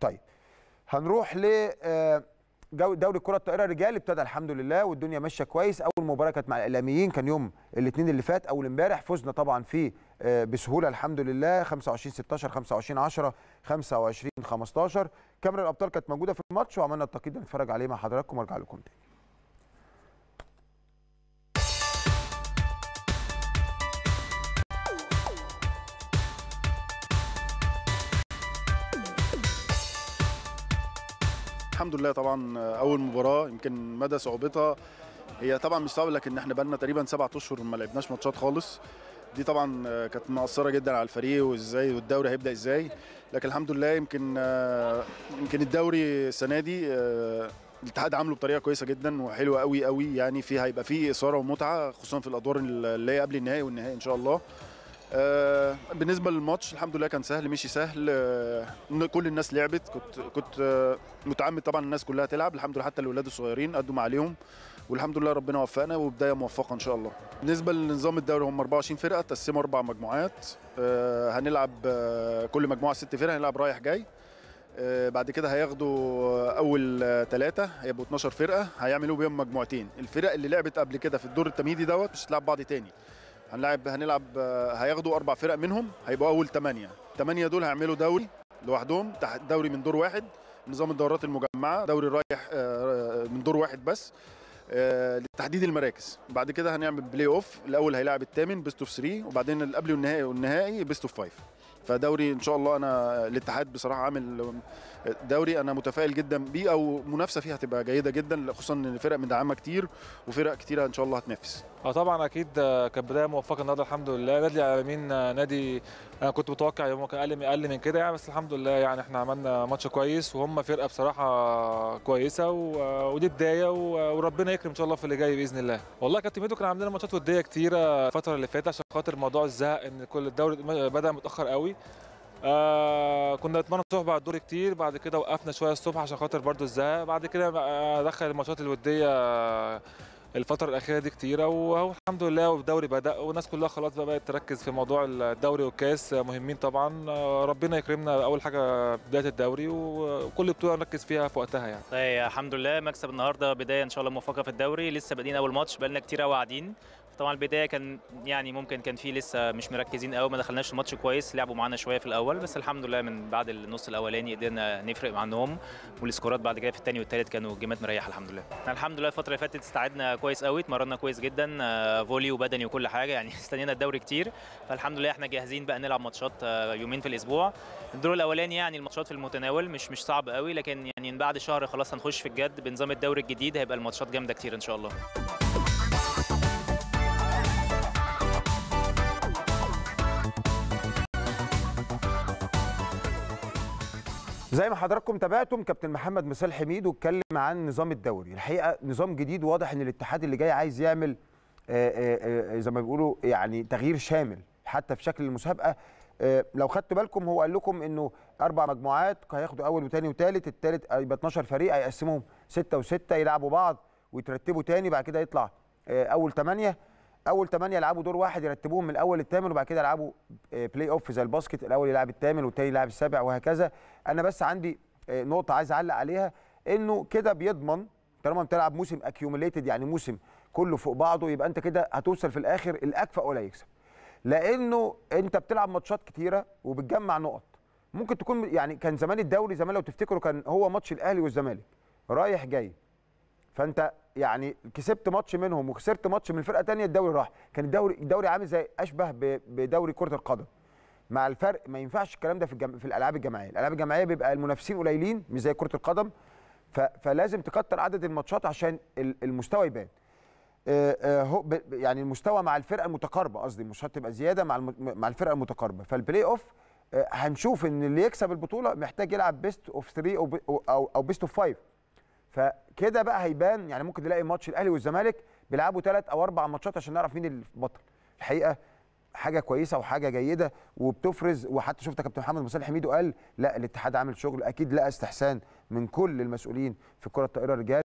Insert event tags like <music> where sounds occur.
طيب هنروح ل آه، دوري كره الطائره رجال ابتدى الحمد لله والدنيا ماشيه كويس اول مباراه كانت مع الاعلاميين كان يوم الاثنين اللي فات اول امبارح فزنا طبعا فيه آه، بسهوله الحمد لله 25 16 25 10 25 15 كاميرا الابطال كانت موجوده في الماتش وعملنا التقييد نتفرج عليه مع حضراتكم وارجع لكم تاني الحمد لله طبعا اول مباراه يمكن مدى صعوبتها هي طبعا مش صعبه لكن احنا بقى تقريبا سبع اشهر ما لعبناش ماتشات خالص دي طبعا آه، كانت مأثرة جدا على الفريق وازاي والدوري هيبدا ازاي لكن الحمد لله يمكن آه، يمكن الدوري السنه دي آه، الاتحاد عامله بطريقه كويسه جدا وحلوه قوي قوي يعني في هيبقى فيه اثاره ومتعه خصوصا في الادوار اللي هي قبل النهائي والنهائي ان شاء الله آه، بالنسبه للماتش الحمد لله كان سهل مشي سهل آه، كل الناس لعبت كنت كنت آه، متعمد طبعا الناس كلها تلعب الحمد لله حتى الاولاد الصغيرين قدوا ما عليهم والحمد لله ربنا وفقنا وبدايه موفقه ان شاء الله بالنسبه لنظام الدوري هم 24 فرقه تقسموا اربع مجموعات هنلعب كل مجموعه ست فرق هنلعب رايح جاي بعد كده هياخدوا اول ثلاثه هيبقوا 12 فرقه هيعملوا بيهم مجموعتين الفرق اللي لعبت قبل كده في الدور التمهيدي دوت مش هتلعب بعض تاني هنلعب هنلعب هياخدوا اربع فرق منهم هيبقوا اول ثمانيه الثمانيه دول هيعملوا دوري لوحدهم تحت دوري من دور واحد نظام الدورات المجمعه دوري رايح آه، آه، من دور واحد بس آه، لتحديد المراكز بعد كده هنعمل بلاي اوف الاول هيلاعب الثامن بيست اوف 3 وبعدين اللي قبل النهائي والنهائي بيست اوف 5 فدوري ان شاء الله انا الاتحاد بصراحه عامل دوري انا متفائل جدا بيه او منافسه فيها هتبقى جيده جدا خصوصا ان الفرق مدعمه كتير وفرق كتيره ان شاء الله هتنافس اه طبعا اكيد آه، كانت بدايه موفقه النهارده الحمد لله نادي العالمين آه، نادي انا كنت متوقع يوم اقل اقل من كده يعني بس الحمد لله يعني احنا عملنا ماتش كويس وهم فرقه بصراحه كويسه آه، ودي بدايه وربنا يكرم ان شاء الله في اللي جاي باذن الله والله كابتن ميدو كان عندنا ماتشات وديه كتيره الفتره اللي فاتت عشان خاطر موضوع الزهق ان كل الدوري بدا متاخر قوي آه كنا نتمنى الصبح بعد الدور كتير بعد كده وقفنا شويه الصبح عشان خاطر برضو الزهق بعد كده دخل الماتشات الوديه الفتره الاخيره دي كتيره والحمد الحمد لله والدوري بدا والناس كلها خلاص بقى بقت تركز في موضوع الدوري والكاس مهمين طبعا ربنا يكرمنا اول حاجه بدايه الدوري وكل بطوله نركز فيها في وقتها يعني طيب الحمد لله مكسب النهارده بدايه ان شاء الله موفقه في الدوري لسه بادئين اول ماتش بقالنا كتير قوي قاعدين طبعا البدايه كان يعني ممكن كان في لسه مش مركزين قوي ما دخلناش الماتش كويس لعبوا معانا شويه في الاول بس الحمد لله من بعد النص الاولاني قدرنا نفرق معاهم والسكورات بعد كده في الثاني والثالث كانوا الجيمات مريحه الحمد لله الحمد لله الفتره اللي فاتت استعدنا كويس قوي اتمرنا كويس جدا آه، فولي وبدني وكل حاجه يعني <laughs> استنينا الدوري كتير فالحمد لله احنا جاهزين بقى نلعب ماتشات آه، يومين في الاسبوع الدور الاولاني يعني الماتشات في المتناول مش مش صعب قوي لكن يعني بعد شهر خلاص هنخش في الجد بنظام الدوري الجديد هيبقى الماتشات جامده كتير ان شاء الله زي ما حضراتكم تابعتم كابتن محمد مسال حميد واتكلم عن نظام الدوري الحقيقه نظام جديد واضح ان الاتحاد اللي جاي عايز يعمل آآ آه، آآ آه، آه، زي ما بيقولوا يعني تغيير شامل حتى في شكل المسابقه لو خدتوا بالكم هو قال لكم انه اربع مجموعات هياخدوا اول وثاني وثالث الثالث يبقى 12 فريق هيقسمهم سته وسته يلعبوا بعض ويترتبوا ثاني بعد كده يطلع اول ثمانيه اول ثمانيه يلعبوا دور واحد يرتبوهم من الاول للثامن وبعد كده يلعبوا بلاي آه، اوف زي الباسكت الاول يلعب الثامن والثاني يلعب السابع وهكذا انا بس عندي آه، نقطه عايز اعلق عليها انه كده بيضمن طالما بتلعب موسم اكيوميليتد يعني موسم كله فوق بعضه يبقى انت كده هتوصل في الاخر الاكفأ ولا يكسب لانه انت بتلعب ماتشات كتيره وبتجمع نقط ممكن تكون يعني كان زمان الدوري زمان لو تفتكروا كان هو ماتش الاهلي والزمالك رايح جاي فانت يعني كسبت ماتش منهم وخسرت ماتش من فرقه ثانيه الدوري راح كان الدوري الدوري عامل زي اشبه بدوري كره القدم مع الفرق ما ينفعش الكلام ده في الجم... في الالعاب الجماعيه الالعاب الجماعيه بيبقى المنافسين قليلين مش زي كره القدم ف... فلازم تكتر عدد الماتشات عشان المستوى يبان آه، آه، هو يعني المستوى مع الفرقه المتقاربه قصدي مش هتبقى زياده مع الم... مع الفرقه المتقاربه فالبلاي اوف آه، هنشوف ان اللي يكسب البطوله محتاج يلعب بيست اوف 3 او او بيست اوف 5 فكده بقى هيبان يعني ممكن تلاقي ماتش الاهلي والزمالك بيلعبوا ثلاث او اربع ماتشات عشان نعرف مين البطل الحقيقه حاجه كويسه وحاجه جيده وبتفرز وحتى شفت كابتن محمد مصالح حميد وقال لا الاتحاد عامل شغل اكيد لا استحسان من كل المسؤولين في كره الطائره الرجال